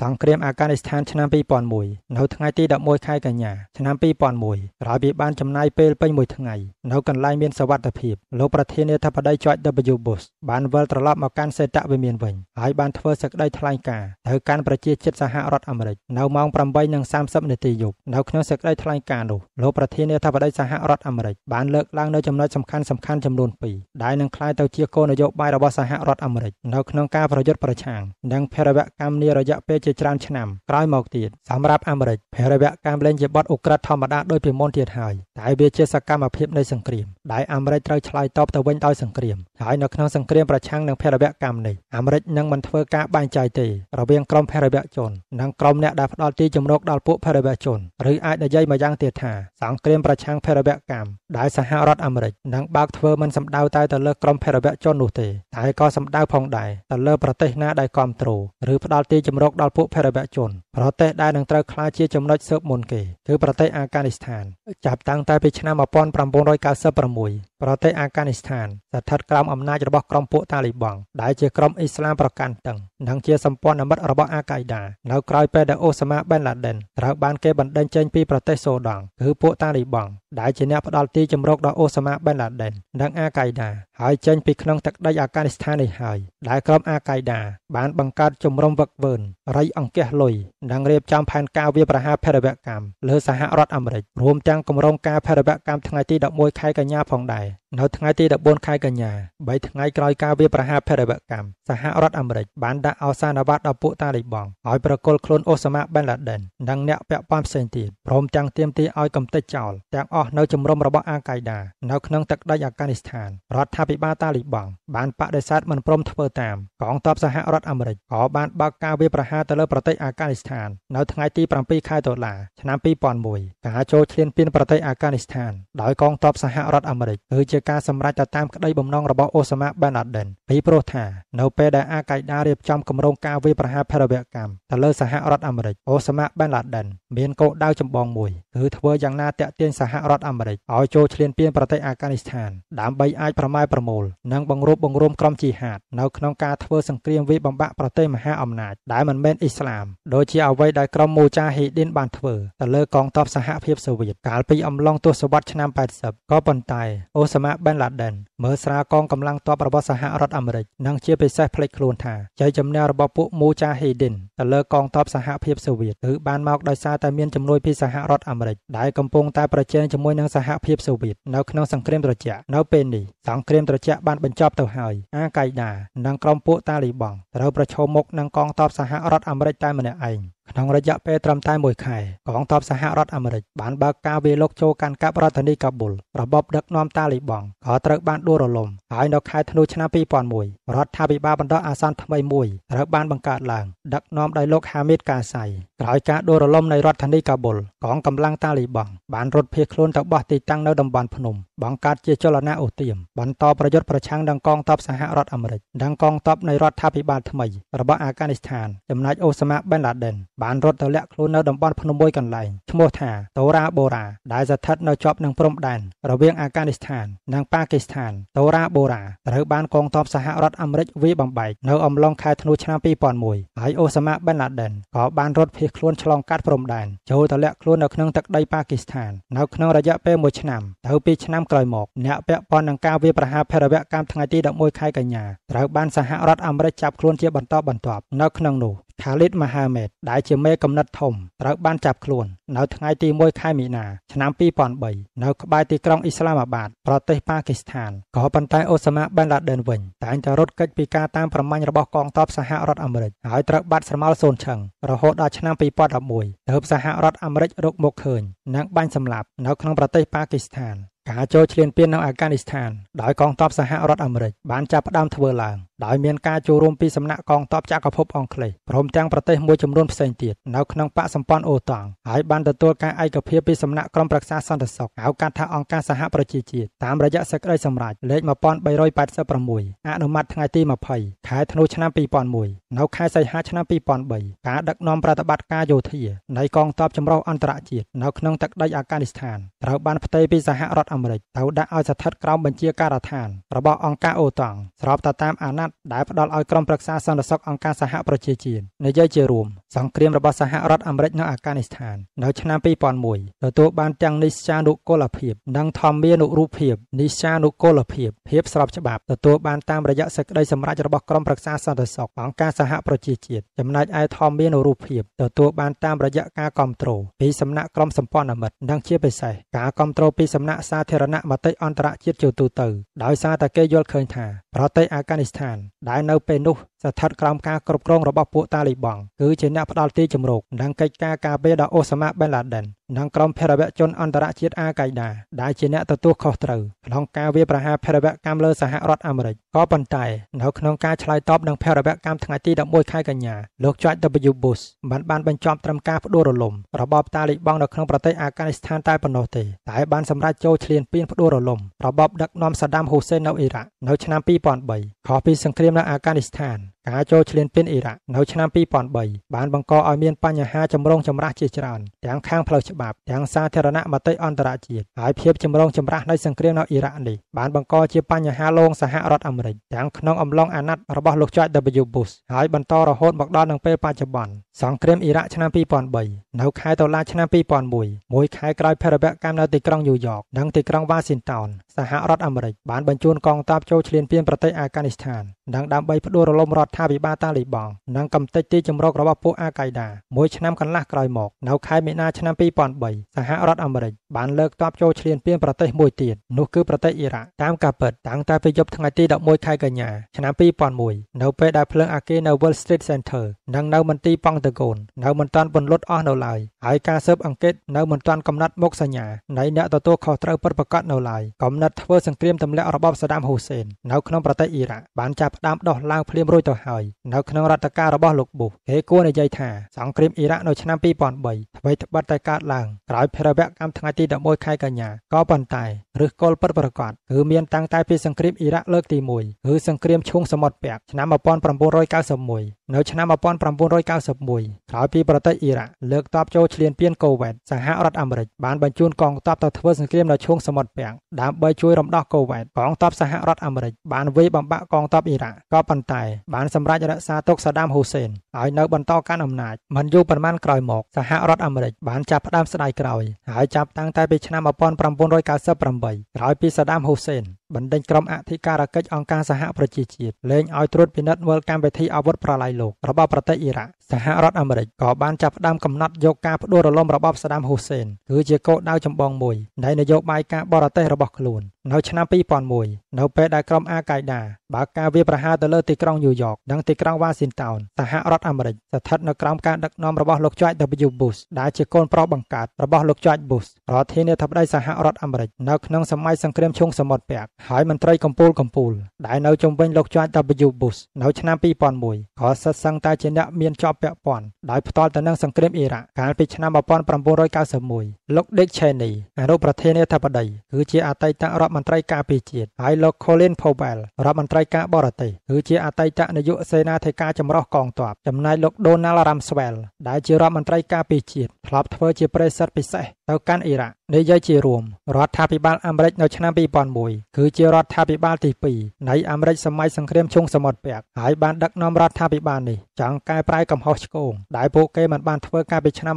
សង្គ្រាមអាហ្គានីស្ថានឆ្នាំ2001នៅថ្ងៃទី11ខែកញ្ញាឆ្នាំ2001ក្រោយពីបានចំណាយពេលពេញមួយថ្ងៃនៅកន្លែងមានសវត្ថិភាពលោកប្រធានាធិបតី George W Bush បានវិលត្រឡប់មកកាន់សេតវិមានវិញហើយបានធ្វើសេចក្តីថ្លែងការណ៍ទៅកាន់ប្រជាជាតិសហរដ្ឋអាមេរិកនៅម៉ោង8:30នាទីយប់នៅក្នុងសេចក្តីថ្លែងការណ៍នោះលោកប្រធានាធិបតីសហរដ្ឋអាមេរិកបានលើកឡើងនៅចំណុចសំខាន់សំខាន់ចំនួន2ដែលនឹងក្លាយទៅជាគោលនយោបាយរបស់សហរដ្ឋអាមេរិកនៅក្នុងការប្រយុទ្ធប្រឆាំងនឹងភេរវកម្មនារយៈពេលជាច្រើនឆ្នាំក្រោយមកទៀតសម្រាប់អាមេរិកភារវកម្មលែងជាបទអូក្រិតធម្មតាដោយពីមុនទៀតហើយតែវាជាសកម្មភាពនៃសង្គ្រាមដែលអាមេរិកត្រូវឆ្លើយតបទៅវិញដោយសង្គ្រាមហើយនៅក្នុងសង្គ្រាមប្រឆាំងនឹងភារវកម្មនេះអាមេរិកនឹងមិនធ្វើការបែងចែកទេរវាងក្រុមភារវជននិងក្រុមអ្នកដែលផ្ដល់ទីជំនួកដល់ពួកភារវជនឬអាចនិយាយមួយយ៉ាងទៀតថាសង្គ្រាមប្រឆាំងភារវកម្មដែលសហរដ្ឋអាមេរិកនឹងបើកធ្វើមិនសម្ដៅតែទៅលើក្រុមភារវជននោះទេតែក៏សម្ដៅផងដែរទៅលើប្រទេសណាដែលគ្រប់គ្រងឬផ្ដល់ទីជំនួកដល់ដល់ពួកភេរវជនប្រទេស ដែលនឹងត្រូវក្លាយជាចំណុចស៊ើបមុនគេគឺប្រទេសអាហ្វហ្គានីស្ថានចាប់តាំងតែពីឆ្នាំ1996ប្រទេសអាហ្គានីស្ថានស្ថិតក្រោមអំណាចរបស់ក្រុមពួកតាលីបង់ដែលជាក្រុមអ៊ីស្លាមប្រកាន់តឹងនិងជាសម្ព័ន្ធមិត្តរបស់អាកាយដានៅក្រោយពេលដែលអូសាម៉ាប៊ិនឡាដិនត្រូវបានគេបណ្តេញចេញពីប្រទេសសូដង់គឺពួកតាលីបង់ដែលជាអ្នកផ្ដល់ទីជម្រកដល់អូសាម៉ាប៊ិនឡាដិននិងអាកាយដា ហើយចេញពីក្នុងទឹកដីអាហ្គានីស្ថាននេះហើយដែលក្រុមអាកាយដា បានបង្កើតជំរំវឹកវើនរៃអង្គាសលុយនិងរៀបចំផែនការវាប្រហារភេរវកម្មលើសហរដ្ឋអាមេរិករួមទាំងគម្រោងការភេរវកម្មថ្ងៃទី11ខែកញ្ញាផងដែរនៅថ្ងៃទី14ខែកញ្ញា3ថ្ងៃក្រោយការវាយប្រហារភេរវកម្មសហរដ្ឋអាមេរិកបានដាក់អសានវត្តដល់ពួកតាលីបង់ឲ្យប្រកល់ខ្លួនអូសាម៉ាប៊ិនឡាដិននិងអ្នកពាក់ព័ន្ធផ្សេងទៀតព្រមទាំងទាមទារឲ្យកំទេចចោលទាំងអស់នៅជំរំរបស់អាកាយដានៅក្នុងទឹកដីអាហ្វហ្គានីស្ថានរដ្ឋាភិបាលតាលីបង់បានបដិសេធមិនព្រមធ្វើតាមកងទ័ពសហរដ្ឋអាមេរិកក៏បានបើកការវាយប្រហារទៅលើប្រទេសអាហ្វហ្គានីស្ថាននៅថ្ងៃទី7ខែតុលាឆ្នាំ2001ការចូលឈ្លានពានប្រទេសអាហ្វហ្គានីស្ថានដោយកងទ័ពសហរដ្ឋអាមេរិកគឺគឺជាការសម្រេចទៅតាមក្តីបំណងរបស់អូសាម៉ាប៊ិនឡាដិនពីព្រោះថា នៅពេលដែលអាកាយដារៀបចំគម្រោងការវាយប្រហារភេរវកម្មទៅលើសហរដ្ឋអាមេរិកអូសាម៉ាប៊ិនឡាដិនមានគោលដៅចម្បងមួយគឺធ្វើយ៉ាងណាតាក់ទាញសហរដ្ឋអាមេរិកឲ្យចូលឈ្លានពានប្រទេសអាហ្គានីស្ថានដើម្បីអាចប្រម៉ែប្រមូល និងបង្រួបបង្រួមក្រុមជីហាតនៅក្នុងការធ្វើសង្គ្រាមវាយបំបាក់ប្រទេសមហាអំណាចដែលមិនមែនអ៊ីស្លាមដូចជាអ្វីដែលក្រុមមូចាហ៊ីឌីនបានធ្វើទៅលើកងទ័ពសហភាពសូវៀតកាលពីអំឡុងទសវត្សរ៍ឆ្នាំ80ក៏ប៉ុន្តែអូសមាបិនឡាដិនមើលស្រាលកងកម្លាំងទ័ពរបស់សហរដ្ឋអាមេរិកនិងជាពិសេសផ្លេចខ្លួនថាជ័យជំនះរបស់ពួកមូចាហេឌិនទៅលើកងទ័ពសហភាពសូវៀតគឺបានមកដោយសារតែមានជំនួយពីសហរដ្ឋអាមេរិកដែលកំពុងតែប្រជែងជាមួយនឹងសហភាពសូវៀតនៅក្នុងសង្គ្រាមត្រជាក់នៅពេលនេះសង្គ្រាមត្រជាក់បានបញ្ចប់ទៅហើយអាកៃដានិងក្រុមពួកតាលីបង់ត្រូវប្រឈមមុខនឹងកងទ័ពសហរដ្ឋអាមេរិកតែម្នាក់ឯងក្នុងរយៈពេលត្រឹមតែ1ខែកងទ័ពសហរដ្ឋអាមេរិកបានបើកការវាយលុកចូលកាន់កាប់រដ្ឋធានីកាប៊ុលរបបដឹកនាំតាលីបង់ក៏ត្រូវបានដួលរលំហើយនៅខែធ្នូឆ្នាំ2001រដ្ឋាភិបាលបណ្ដោះអាសន្នថ្មីមួយត្រូវបានបង្កើតឡើងដឹកនាំដោយលោកហាមីតកាសៃក្រោយការដួលរលំនៃរដ្ឋធានីកាប៊ុលកងកម្លាំងតាលីបង់បានរត់ភៀសខ្លួនទៅបោះទីតាំងនៅតំបន់ភ្នំបង្កើតជាចលនាអូសទាមបន្តប្រយុទ្ធប្រឆាំងនឹងកងទ័ពសហរដ្ឋអាមេរិកនិងកងទ័ពនៃរដ្ឋាភិបាលថ្មីរបស់អាហ្គានីស្ថាន ចំណែកអូសាម៉ាប៊ិនឡាដិនបានរត់ទៅលាក់ខ្លួននៅតំបន់ភ្នំមួយកន្លែងឈ្មោះថាតូរ៉ាបូរ៉ាដែលស្ថិតនៅជាប់នឹងព្រំដែនរវាងអាហ្គានីស្ថាននិងប៉ាគីស្ថានតូរ៉ាបូរ៉ាត្រូវបានកងទ័ពសហរដ្ឋអាមេរិកវាយបំបែកនៅអំឡុងខែធ្នូឆ្នាំ2001ហើយអូសាម៉ាបិនឡាដិនក៏បានរត់ភៀសខ្លួនឆ្លងកាត់ព្រំដែនចូលទៅលាក់ខ្លួននៅក្នុងទឹកដីប៉ាគីស្ថាននៅក្នុងរយៈពេល1ឆ្នាំទៅ2ឆ្នាំក្រោយមកអ្នកពាក់ព័ន្ធនឹងការវាយប្រហារភេរវកម្មថ្ងៃទី11ខែកញ្ញាត្រូវបានសហរដ្ឋអាមេរិកចាប់ខ្លួនជាបន្តបន្ទាប់នៅក្នុងនោះខាលីតម៉ាហាម៉េតដែលជាមេកំណត់ធំត្រូវបានចាប់ខ្លួន នៅថ្ងៃទី1ខែមីនាឆ្នាំ2003នៅក្បែរទីក្រុងអ៊ីស្លាមាបាតប្រទេសប៉ាគីស្ថានក៏ប៉ុន្តែអូសាម៉ាប៊ិនឡាដិនវិញ តែងតែរត់គេចពីការតាមប្រមាញ់របស់កងទ័ពសហរដ្ឋអាមេរិកហើយត្រូវបាត់ស្រមោលសូនឆឹងរហូតដល់ឆ្នាំ2011ទើបសហរដ្ឋអាមេរិករកមកឃើញនិងបាញ់សម្លាប់នៅក្នុងប្រទេសប៉ាគីស្ថានការចូលឈ្លានពាននៅអាហ្វហ្គានីស្ថានដោយកងទ័ពសហរដ្ឋអាមេរិកបានចាប់ផ្ដើមធ្វើឡើងដោយមានការចូលរួមពីសំណាក់កងទ័ពចក្រភពអង់គ្លេសព្រមទាំងប្រទេសមួយចំនួនផ្សេងទៀតនៅក្នុងបកសម្ព័ន្ធអូតង់ហើយបានទទួលការឯកភាពពីសំណាក់ក្រុមប្រឹក្សាសន្តិសុខហៅកាត់ថាអង្គការសហប្រជាជាតិតាមរយៈសេចក្តីសម្រេចលេខ1386អនុម័តថ្ងៃទី20ខែធ្នូឆ្នាំ2001នៅខែសីហាឆ្នាំ2003ការដឹកនាំប្រតិបត្តិការយោធានៃកងទ័ពចម្រុះអន្តរជាតិនៅក្នុងទឹកដីអាហ្វហ្គានីស្ថានត្រូវបានផ្ទេរពីសហរដ្ឋអាមេរិកទៅដាក់ឲ្យស្ថិតក្រោមបញ្ជាការដ្ឋានរបស់អង្គការអូតង់ស្របទៅតាមអាណត្តិដែលផ្ដល់ឲ្យក្រុមប្រឹក្សាសន្តិសុខអង្គការសហប្រជាជាតិនិយាយជារួមសង្គ្រាមរបស់សហរដ្ឋអាមេរិកនៅអាហ្គានីស្ថាននៅឆ្នាំ2001ទទួលបានទាំងនិស្សានុកូលភាពនិងធម្មានុរូបភាពនិស្សានុកូលភាពភាពស្របច្បាប់ទទួលបានតាមរយៈសេចក្តីសម្រេចរបស់ក្រុមប្រឹក្សាសន្តិសុខអង្គការសហប្រជាជាតិចំណែកឯធម្មានុរូបភាពទទួលបានតាមរយៈការគ្រប់គ្រងពីសំណាក់ក្រុមសម្ព័ន្ធមិត្តនិងជាពិសេសការគ្រប់គ្រងពីសំណាក់សាធារណមតិអន្តរជាតិជាទូទៅដោយសារតែគេយល់ឃើញថាប្រទេសអាហ្គានីស្ថានដែលនៅពេលនោះស្ថិតក្រោមការគ្រប់គ្រងរបស់ពួកតាលីបង់គឺជាអ្នកផ្ដាល់ទីជម្រកនិងកិច្ចការការពារដល់អូសាម៉ាបិនឡាដិននិងក្រុមភេរវជនអន្តរជាតិអាកៃដាដែលជាអ្នកទទួលខុសត្រូវក្នុងការវាយប្រហារភេរវកម្មលើសហរដ្ឋអាមេរិកក៏ប៉ុន្តែនៅក្នុងការឆ្លើយតបនឹងភេរវកម្មថ្ងៃទី11ខែកញ្ញាលោក George W Bush មិនបានបញ្ចប់ត្រឹមការផ្ដួលរលំរបបតាលីបង់នៅក្នុងប្រទេសអាហ្វហ្គានីស្ថានតែប៉ុណ្ណោះទេតែបានសម្រេចចូលឈ្លានពានផ្ដួលរលំរបបដឹកនាំសាដាមហ៊ូសេននៅអ៊ីរ៉ាក់នៅឆ្នាំ2003ខុសពីសង្គ្រាមនៅអាហ្វហ្គានីស្ថានការចូលឈ្លានពានអ៊ីរ៉ាក់នៅឆ្នាំ2003បានបង្កឲ្យមានបញ្ហាចម្រូងចម្រាសជាច្រើនទាំងខាងផ្លូវច្បាប់ទាំងសាធារណមតិអន្តរជាតិហើយភាពចម្រូងចម្រាសនៃសង្គ្រាមនៅអ៊ីរ៉ាក់នេះបានបង្កជាបញ្ហាលងសហរដ្ឋអាមេរិកទាំងក្នុងអំឡុងអាណត្តិរបស់លោក George W Bush ហើយបន្តរហូតមកដល់នឹងពេលបច្ចុប្បន្នសង្គ្រាមអ៊ីរ៉ាក់ឆ្នាំ2003នៅខែតុលាឆ្នាំ2001មួយខែក្រោយភេរវកម្មនៅទីក្រុងញូវយ៉កនិងទីក្រុងវ៉ាស៊ីនតោនសហរដ្ឋអាមេរិកបានបញ្ជូនកងទ័ពចូលឈ្លានពានប្រទេសអាហ្វហ្គានីស្ថាននិងដើម្បីផ្ដួលរលំរដ្ឋាភិបាលតាលីបង់និងកំទេចទីជម្រករបស់ពួកអាកៃដា មួយឆ្នាំកន្លះក្រោយមក នៅខែមីនាឆ្នាំ2003សហរដ្ឋអាមេរិកបានលើកទ័ពចូលឈ្លានពានប្រទេសមួយទៀតនោះគឺប្រទេសអ៊ីរ៉ាក់តាមការពិតតាំងតែពីយប់ថ្ងៃទី11ខែកញ្ញាឆ្នាំ2001នៅពេលដែលភ្លើងអាកាសនៅ Wall Street Center និងនៅ មន្ទីរប៉ង់តកូននៅមិនទាន់បន្លត់អស់នៅឡើយហើយការស៊ើបអង្កេតនៅមិនទាន់កំណត់មុខសញ្ញានៃអ្នកទទួលខុសត្រូវពិតប្រាកដនៅឡើយកំណត់ធ្វើសង្គ្រាមទម្លាក់របបសាដាមហ៊ូសេននៅក្នុងប្រទេសអ៊ីរ៉ាក់បានចាប់ផ្ដើមដោះឡើងភ្លាមរួចទៅហើយនៅក្នុងរដ្ឋការរបស់លោកប៊ូសគេគួរនិយាយថាសង្គ្រាមអ៊ីរ៉ាក់នៅឆ្នាំ2003អ្វីត្បិតតែកើតឡើងក្រោយភារវកម្មថ្ងៃទី11ខែកញ្ញាក៏ប៉ុន្តែឬកលពិតប្រាកដគឺមានតាំងតែពីសង្គ្រាមអ៊ីរ៉ាក់លើកទី1គឺសង្គ្រាមឈូងសមុទ្រពាក់ឆ្នាំ1991នៅឆ្នាំ1991ក្រោយពីប្រទេសអ៊ីរ៉ាក់លើកតបចូលឈ្លានពានកូវ៉េតសហរដ្ឋអាមេរិកបានបញ្ជូនកងទ័ពទៅធ្វើសង្គ្រាមនៅឈូងសមុទ្រពាក់ដើម្បីជួយរំដោះកូវ៉េតកងទ័ពសហរដ្ឋអាមេរិកបានវាយបំបាក់កងទ័ពអ៊ីរ៉ាក់ក៏ប៉ុន្តែបានសម្រេចរក្សាទុកសាដាមហ៊ូសេនឲ្យនៅ បន្តកាន់អំណាចមិនយូរប៉ុន្មានក្រោយមកសហរដ្ឋអាមេរិកបានចាប់ផ្ដើមស្ដាយក្រោយហើយចាប់តាំងតែពីឆ្នាំ1998ក្រោយពីសាដាមហ៊ូសេនបណ្ដេញក្រុមអធិការកិច្ចអង្គការសហប្រជាជាតិលែងឲ្យត្រួតពិនិត្យមើលកម្មវិធីអាវុធប្រឡាយលោករបស់ប្រទេសអ៊ីរ៉ាក់សហរដ្ឋអាមេរិកក៏បានចាប់ផ្ដើមកំណត់យកការផ្ដួលរលំរបបសាដាមហ៊ូសេនគឺជាគោលដៅចម្បងមួយនៃនយោបាយការបរទេសរបស់ខ្លួននៅឆ្នាំ2001នៅពេលដែលក្រុមអាកាយដាបើកការវាយប្រហារទៅលើទីក្រុងញូវយ៉កនិងទីក្រុងវ៉ាស៊ីនតោនសហរដ្ឋអាមេរិកស្ថិតនៅក្រោមការដឹកនាំរបស់លោក George W Bush ដែលជាកូនប្រុសបង្កើតរបស់លោក George Bush រដ្ឋាភិបាលធិបតីសហរដ្ឋអាមេរិកនៅក្នុងសម័យសង្គ្រាមឈុងសមុទ្រពាក់ហើយមន្ត្រីកម្ពូលកម្ពូល ដែលនៅជុំវិញលោកចៅ W Bush នៅឆ្នាំ2001ក៏សិតសឹងតែជាអ្នក មានជាប់ពាក់ព័ន្ធដោយផ្ទាល់ទៅនឹងសង្គ្រាមអ៊ីរ៉ាក់កាលពីឆ្នាំ1991លោក Dick Cheney អនុប្រធានាធិបតីគឺជាអតីតរដ្ឋមន្ត្រីការពារជាតិហើយលោក Colin Powell រដ្ឋមន្ត្រីការបរទេសគឺជាអតីតនាយកសេនាធិការចម្រុះកងទ័ពចំណែកលោក Donald Rumsfeld ដែលជារដ្ឋមន្ត្រីការពារជាតិធ្លាប់ធ្វើជាប្រេសិតពិសេសទៅកាន់អ៊ីរ៉ាក់និយាយជារួមរដ្ឋាភិបាលអាមេរិកនៅឆ្នាំ2001គឺជារដ្ឋាភិបាលទី2នៃអាមេរិកសម័យសង្គ្រាមឈុងសមុទ្រពាក់ហើយបានដឹកនាំរដ្ឋាភិបាលនេះចង់កែប្រែកំហុសឆ្គងដែលពួកគេមិនបានធ្វើកាលពីឆ្នាំ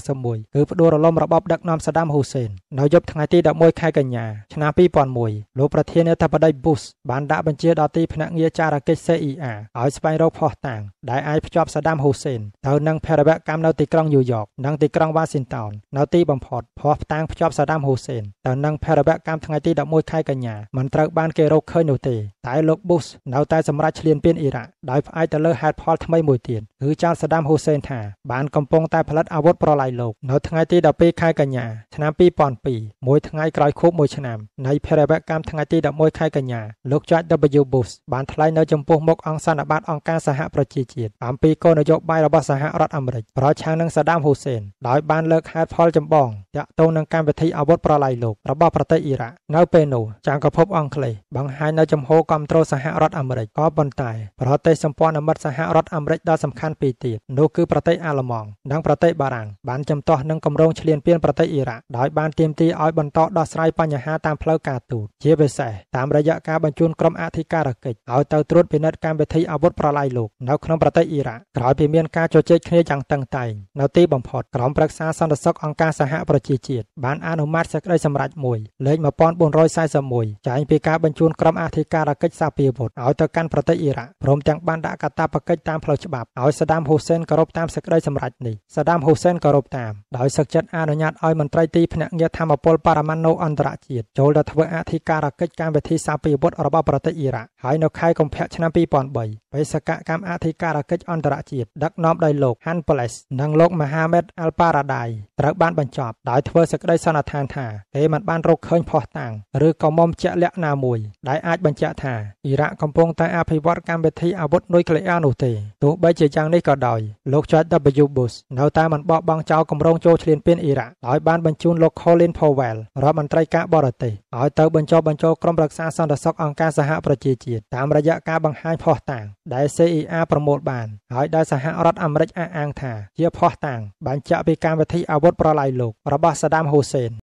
1991គឺផ្ដួលរលំរបបដឹកនាំសាដាមហ៊ូសេននៅយប់ថ្ងៃទី11ខែកញ្ញាឆ្នាំ2001លោកប្រធានាធិបតី Bush បានដាក់បញ្ជាដល់ទីភ្នាក់ងារចារកិច្ច CIA ឲ្យស្វែងរកភស្តុតាងដែលអាចភ្ជាប់សាដាមហ៊ូសេនទៅនឹងភេរវកម្មនៅទីក្រុងញូវយ៉កនិងទីក្រុងវ៉ាស៊ីនតោននៅទីបំផុតភរបស់ផ្តាំងភ្ជាប់សាដាមហ៊ូសេនទៅនឹងភេរវកម្មថ្ងៃទី11ខែកញ្ញាមិនត្រូវបានគេរកឃើញនោះទេតែលោកប៊ូសនៅតែសម្រេចឈ្លានពានអ៊ីរ៉ាក់ដោយផ្អែកទៅលើហេតុផលថ្មីមួយទៀតគឺចោទសាដាមហ៊ូសេនថាបានកំពុងតែផលិតអាវុធប្រឡាយលោក នៅថ្ងៃទី12ខែកញ្ញាឆ្នាំ2002មួយថ្ងៃក្រោយខួបមួយឆ្នាំនៃភេរវកម្មថ្ងៃទី11ខែកញ្ញាលោកចោទ W Bush បានថ្លែងនៅចំពោះមុខអង្គសន្និបាតអង្គការសហប្រជាជាតិអំពីគោលនយោបាយរបស់សហរដ្ឋអាមេរិចប្រឆាំងនឹងសាដាមហ៊ូសេនដោយបានលើកហេតុផលចម្បងតាក់ទៅនឹងកម្មវិធីអាវុធប្រឡាយលោករបស់ប្រទេសអ៊ីរ៉ាក់នៅពេលនោះចក្រភពអង់គ្លេសបង្ហាញនៅចំហគ្រប់គ្រងសហរដ្ឋអាមេរិកក៏ប៉ុន្តែប្រទេសសម្ព័ន្ធមិត្តសហរដ្ឋអាមេរិកដ៏សំខាន់ពីរទៀតនោះគឺប្រទេសអាល្លឺម៉ង់និងប្រទេសបារាំងបានចំទាស់នឹងគម្រោងឈ្លានពានប្រទេសអ៊ីរ៉ាក់ដោយបានទាមទារឲ្យបន្តដោះស្រាយបញ្ហាតាមផ្លូវការទូតជាពិសេសតាមរយៈការបញ្ជូនក្រុមអធិការកិច្ចឲ្យទៅត្រួតពិនិត្យកម្មវិធីអាវុធប្រឡាយលោកនៅក្នុងប្រទេសអ៊ីរ៉ាក់ក្រោយពីមានការជជែកគ្នាយ៉ាងតឹងតែងនៅទីបំផុតក្រុមប្រឹក្សាសន្តិសុខអង្គការសហប្រជាជាតិជាតិបានអនុម័តសេចក្តីសម្រេចមួយលេខ1441ចែងពីការបញ្ជូនក្រុមអធិការកិច្ចសាភាវុធឲ្យទៅកាន់ប្រទេសអ៊ីរ៉ាក់ព្រមទាំងបានដាក់កាតព្វកិច្ចតាមផ្លូវច្បាប់ឲ្យសាដាមហ៊ូសែនគោរពតាមសេចក្តីសម្រេចនេះសាដាមហ៊ូសែនគោរពតាមដោយសឹកចិត្តអនុញ្ញាតឲ្យមន្ត្រីទីភ្នាក់ងារធម្មពលបរមាណូអន្តរជាតិចូលទៅធ្វើអធិការកិច្ចកម្មវិធីសាភាវុធរបស់ប្រទេសអ៊ីរ៉ាក់ហើយនៅខែកុម្ភៈឆ្នាំ2003បេសកកម្មអធិការកិច្ចអន្តរជាតិដឹកនាំដោយលោក Han Ples និងលោក Mohamed Al Paradai ត្រូវបានបញ្ចប់ដោយធ្វើធ្វើសេចក្តីសន្និដ្ឋានថាគេមិនបានរកឃើញផោះតាំងឬក៏មុំជាក់លាក់ណាមួយ ដែលអាចបញ្ជាក់ថាអ៊ីរ៉ាក់កំពុងតែអភិវឌ្ឍកម្មវិធីអាវុធនុយក្លេអ៊ែរនោះទេទោះបីជាយ៉ាងនេះក៏ដោយលោក George W Bush នៅតែមិនបោះបង់ចោលគម្រោងចូលឈ្លានពានអ៊ីរ៉ាក់ដោយបានបញ្ជូនលោក Colin Powell រដ្ឋមន្ត្រីការបរទេសឲ្យទៅបញ្ចុះបញ្ចូលក្រុមរក្សាសន្តិសុខអង្គការសហប្រជាជាតិតាមរយៈការបង្ហាញផោះតាំងដែល CIA ប្រមូលបានហើយដែលសហរដ្ឋអាមេរិកអះអាងថាជាផោះតាំងបញ្ជាក់ពីកម្មវិធីអាវុធប្រឡាយលោករបស់សดาม โฮเซน